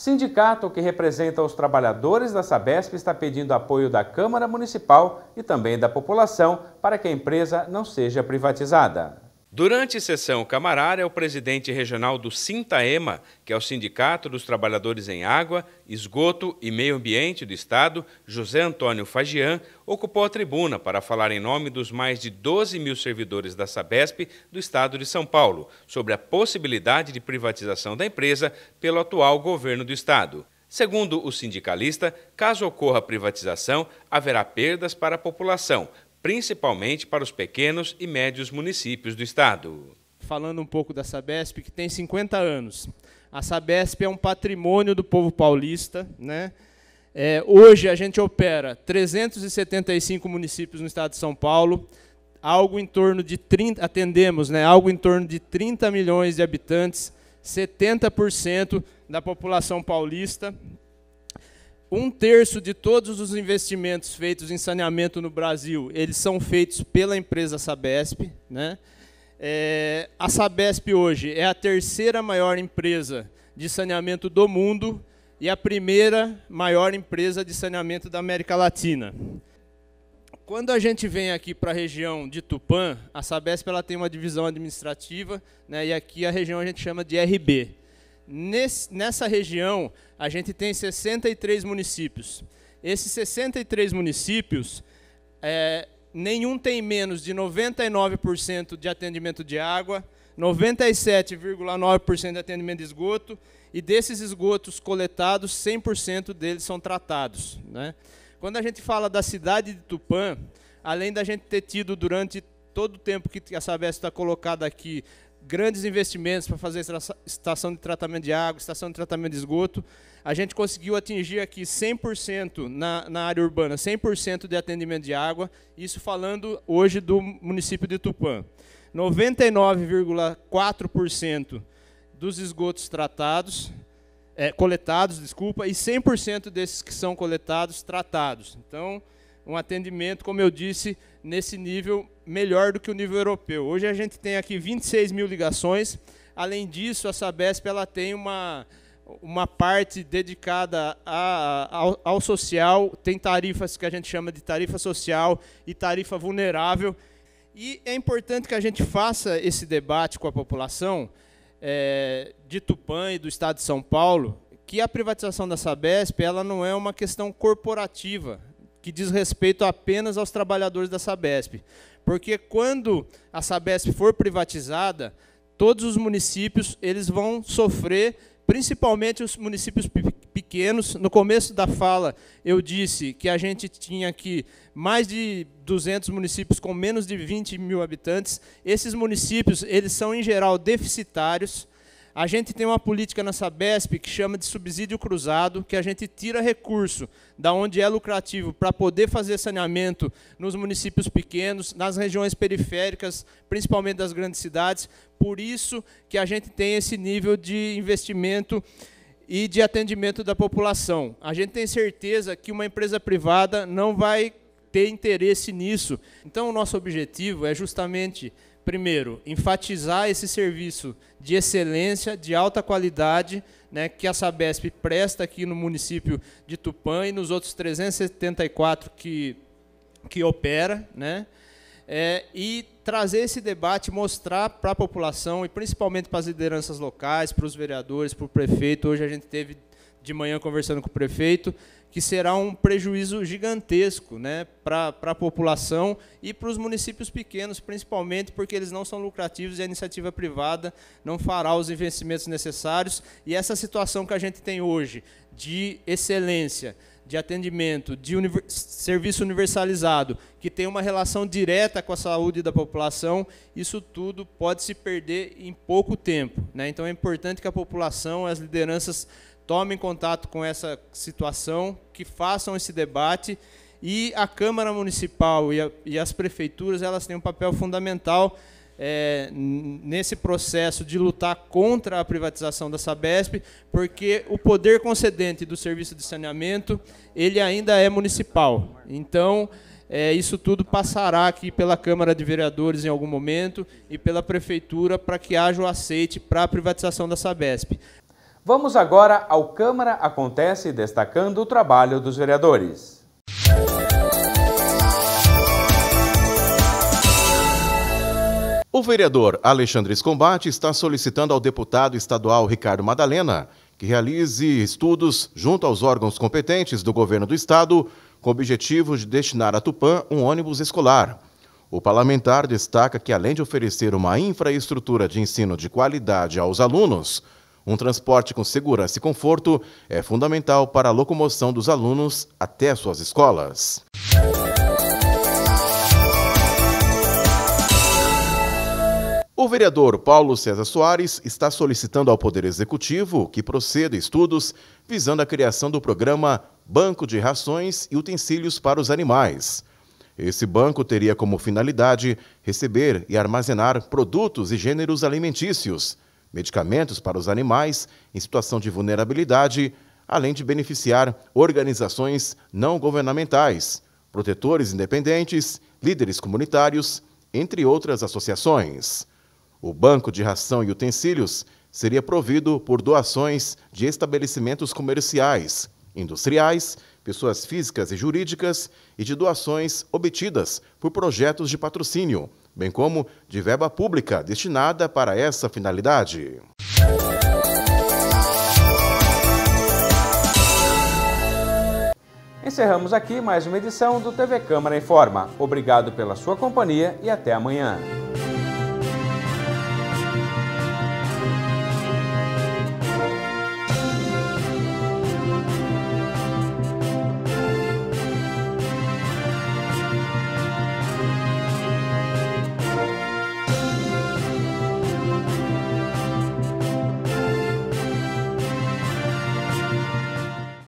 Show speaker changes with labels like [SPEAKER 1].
[SPEAKER 1] Sindicato que representa os trabalhadores da Sabesp está pedindo apoio da Câmara Municipal e também da população para que a empresa não seja privatizada. Durante sessão camarária, o presidente regional do Sintaema, que é o Sindicato dos Trabalhadores em Água, Esgoto e Meio Ambiente do Estado, José Antônio Fagian, ocupou a tribuna para falar em nome dos mais de 12 mil servidores da Sabesp do Estado de São Paulo sobre a possibilidade de privatização da empresa pelo atual governo do Estado. Segundo o sindicalista, caso ocorra privatização, haverá perdas para a população, principalmente para os pequenos e médios municípios do Estado.
[SPEAKER 2] Falando um pouco da Sabesp, que tem 50 anos. A Sabesp é um patrimônio do povo paulista. Né? É, hoje a gente opera 375 municípios no estado de São Paulo, algo em torno de 30, atendemos né, algo em torno de 30 milhões de habitantes, 70% da população paulista um terço de todos os investimentos feitos em saneamento no Brasil, eles são feitos pela empresa Sabesp. Né? É, a Sabesp hoje é a terceira maior empresa de saneamento do mundo e a primeira maior empresa de saneamento da América Latina. Quando a gente vem aqui para a região de Tupã, a Sabesp ela tem uma divisão administrativa, né, e aqui a região a gente chama de RB. Nesse, nessa região, a gente tem 63 municípios. Esses 63 municípios, é, nenhum tem menos de 99% de atendimento de água, 97,9% de atendimento de esgoto, e desses esgotos coletados, 100% deles são tratados. Né? Quando a gente fala da cidade de Tupã, além da gente ter tido durante todo o tempo que a Sabesp está colocada aqui grandes investimentos para fazer estação de tratamento de água, estação de tratamento de esgoto. A gente conseguiu atingir aqui 100% na, na área urbana, 100% de atendimento de água, isso falando hoje do município de Tupã. 99,4% dos esgotos tratados, é, coletados, desculpa, e 100% desses que são coletados, tratados. Então, um atendimento, como eu disse, nesse nível melhor do que o nível europeu. Hoje a gente tem aqui 26 mil ligações. Além disso, a Sabesp ela tem uma, uma parte dedicada a, ao, ao social, tem tarifas que a gente chama de tarifa social e tarifa vulnerável. E é importante que a gente faça esse debate com a população é, de Tupã e do Estado de São Paulo, que a privatização da Sabesp ela não é uma questão corporativa que diz respeito apenas aos trabalhadores da Sabesp. Porque quando a Sabesp for privatizada, todos os municípios eles vão sofrer, principalmente os municípios pequenos. No começo da fala, eu disse que a gente tinha aqui mais de 200 municípios com menos de 20 mil habitantes. Esses municípios, eles são, em geral, deficitários. A gente tem uma política na Sabesp que chama de subsídio cruzado, que a gente tira recurso da onde é lucrativo para poder fazer saneamento nos municípios pequenos, nas regiões periféricas, principalmente das grandes cidades. Por isso que a gente tem esse nível de investimento e de atendimento da população. A gente tem certeza que uma empresa privada não vai ter interesse nisso. Então, o nosso objetivo é justamente Primeiro, enfatizar esse serviço de excelência, de alta qualidade, né, que a Sabesp presta aqui no município de Tupã e nos outros 374 que, que opera, né, é, e trazer esse debate, mostrar para a população e principalmente para as lideranças locais, para os vereadores, para o prefeito. Hoje a gente teve de manhã conversando com o prefeito, que será um prejuízo gigantesco né, para a população e para os municípios pequenos, principalmente porque eles não são lucrativos e a iniciativa privada não fará os investimentos necessários. E essa situação que a gente tem hoje de excelência, de atendimento, de serviço universalizado, que tem uma relação direta com a saúde da população, isso tudo pode se perder em pouco tempo. Né? Então é importante que a população, as lideranças tomem contato com essa situação, que façam esse debate e a Câmara Municipal e, a, e as prefeituras elas têm um papel fundamental é, nesse processo de lutar contra a privatização da Sabesp, porque o poder concedente do serviço de saneamento ele ainda é municipal. Então, é, isso tudo passará aqui pela Câmara de Vereadores em algum momento e pela Prefeitura para que haja o aceite para a
[SPEAKER 1] privatização da Sabesp. Vamos agora ao Câmara Acontece, destacando o trabalho dos vereadores.
[SPEAKER 3] O vereador Alexandre Escombate está solicitando ao deputado estadual Ricardo Madalena que realize estudos junto aos órgãos competentes do governo do estado com o objetivo de destinar a Tupã um ônibus escolar. O parlamentar destaca que, além de oferecer uma infraestrutura de ensino de qualidade aos alunos, um transporte com segurança e conforto é fundamental para a locomoção dos alunos até suas escolas. O vereador Paulo César Soares está solicitando ao Poder Executivo que proceda estudos visando a criação do programa Banco de Rações e Utensílios para os Animais. Esse banco teria como finalidade receber e armazenar produtos e gêneros alimentícios medicamentos para os animais em situação de vulnerabilidade, além de beneficiar organizações não governamentais, protetores independentes, líderes comunitários, entre outras associações. O banco de ração e utensílios seria provido por doações de estabelecimentos comerciais, industriais, pessoas físicas e jurídicas e de doações obtidas por projetos de patrocínio bem como de verba pública destinada para essa finalidade.
[SPEAKER 1] Encerramos aqui mais uma edição do TV Câmara Informa. Obrigado pela sua companhia e até amanhã.